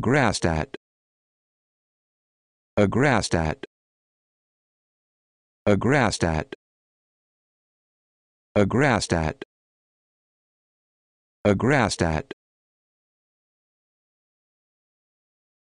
grassed at. A grassed at.